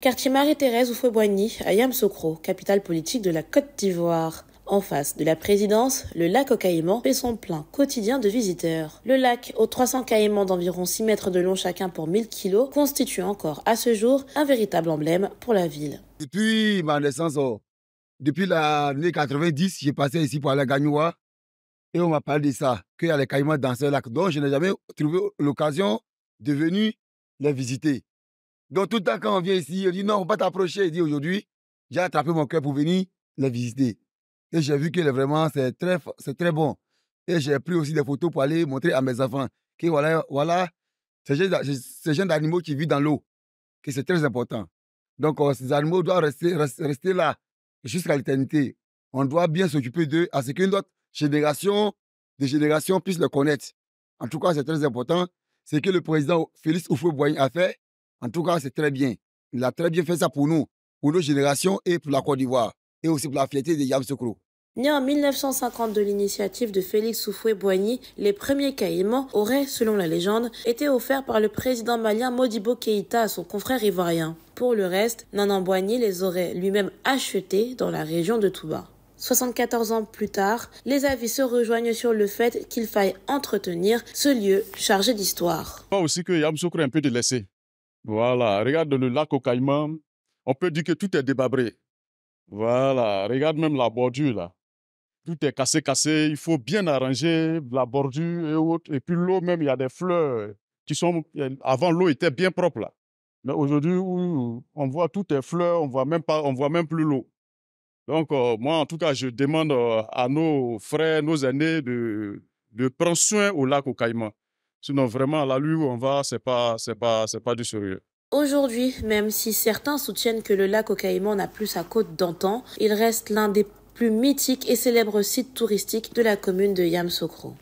Quartier Marie-Thérèse ou boigny à Yamsokro, capitale politique de la Côte d'Ivoire. En face de la présidence, le lac au Caïman fait son plein quotidien de visiteurs. Le lac, aux 300 caïmans d'environ 6 mètres de long chacun pour 1000 kilos, constitue encore à ce jour un véritable emblème pour la ville. Depuis ma naissance, oh, depuis l'année 90, j'ai passé ici pour aller à Gagnoua et on m'a parlé de ça, qu'il y a les caïmans dans ce lac. Donc je n'ai jamais trouvé l'occasion de venir les visiter. Donc, tout le temps, quand on vient ici, il dit non, on ne pas t'approcher. Il dit aujourd'hui, j'ai attrapé mon cœur pour venir les visiter. Et j'ai vu qu'il est vraiment, c'est très, très bon. Et j'ai pris aussi des photos pour aller montrer à mes enfants que voilà, voilà ces genre d'animaux qui vivent dans l'eau, que c'est très important. Donc, euh, ces animaux doivent rester, rester là jusqu'à l'éternité. On doit bien s'occuper d'eux à ce qu'une autre génération des générations puissent le connaître. En tout cas, c'est très important. Ce que le président Félix oufou boigny a fait, en tout cas, c'est très bien. Il a très bien fait ça pour nous, pour nos générations et pour la Côte d'Ivoire, et aussi pour la fierté de Yamsoukro. Né en 1950 de l'initiative de Félix Soufoué-Boigny, les premiers caïmans auraient, selon la légende, été offerts par le président malien Modibo Keïta à son confrère ivoirien. Pour le reste, Nanan Boigny les aurait lui-même achetés dans la région de Touba. 74 ans plus tard, les avis se rejoignent sur le fait qu'il faille entretenir ce lieu chargé d'histoire. Pas aussi que est un peu délaissé. Voilà, regarde le lac au Caïman. On peut dire que tout est débabré. Voilà, regarde même la bordure là. Tout est cassé, cassé. Il faut bien arranger la bordure et autres. Et puis l'eau même, il y a des fleurs qui sont. Avant, l'eau était bien propre là. Mais aujourd'hui, on voit toutes les fleurs, on voit même on voit même plus l'eau. Donc, euh, moi, en tout cas, je demande euh, à nos frères, nos aînés de, de prendre soin au lac au Caïman. Sinon, vraiment, la lui où on va, c'est pas, c'est pas, du sérieux. Aujourd'hui, même si certains soutiennent que le lac au n'a plus sa côte d'antan, il reste l'un des plus mythiques et célèbres sites touristiques de la commune de Yamsokro.